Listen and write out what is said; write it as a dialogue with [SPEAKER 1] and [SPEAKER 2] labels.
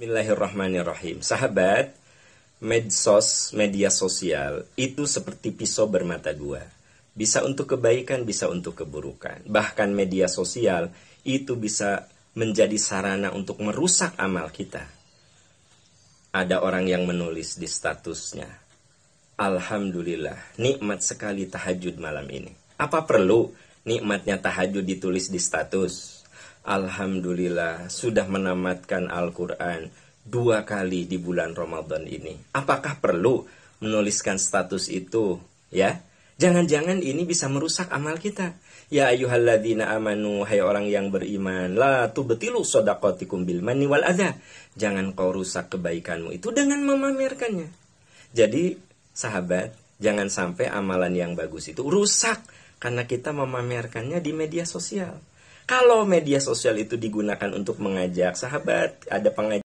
[SPEAKER 1] Bismillahirrahmanirrahim. Sahabat, medsos, media sosial, itu seperti pisau bermata dua. Bisa untuk kebaikan, bisa untuk keburukan. Bahkan media sosial itu bisa menjadi sarana untuk merusak amal kita. Ada orang yang menulis di statusnya, Alhamdulillah, nikmat sekali tahajud malam ini. Apa perlu nikmatnya tahajud ditulis di status? Alhamdulillah sudah menamatkan Al-Quran dua kali di bulan Ramadan ini. Apakah perlu menuliskan status itu? Ya, jangan-jangan ini bisa merusak amal kita. Ya ayuhalladzina amanu, hai orang yang beriman, la tubtilu sodakotikum bil mani wal adha. Jangan kau rusak kebaikanmu itu dengan memamerkannya. Jadi, sahabat, jangan sampai amalan yang bagus itu rusak karena kita memamerkannya di media sosial kalau media sosial itu digunakan untuk mengajak sahabat, ada pengajian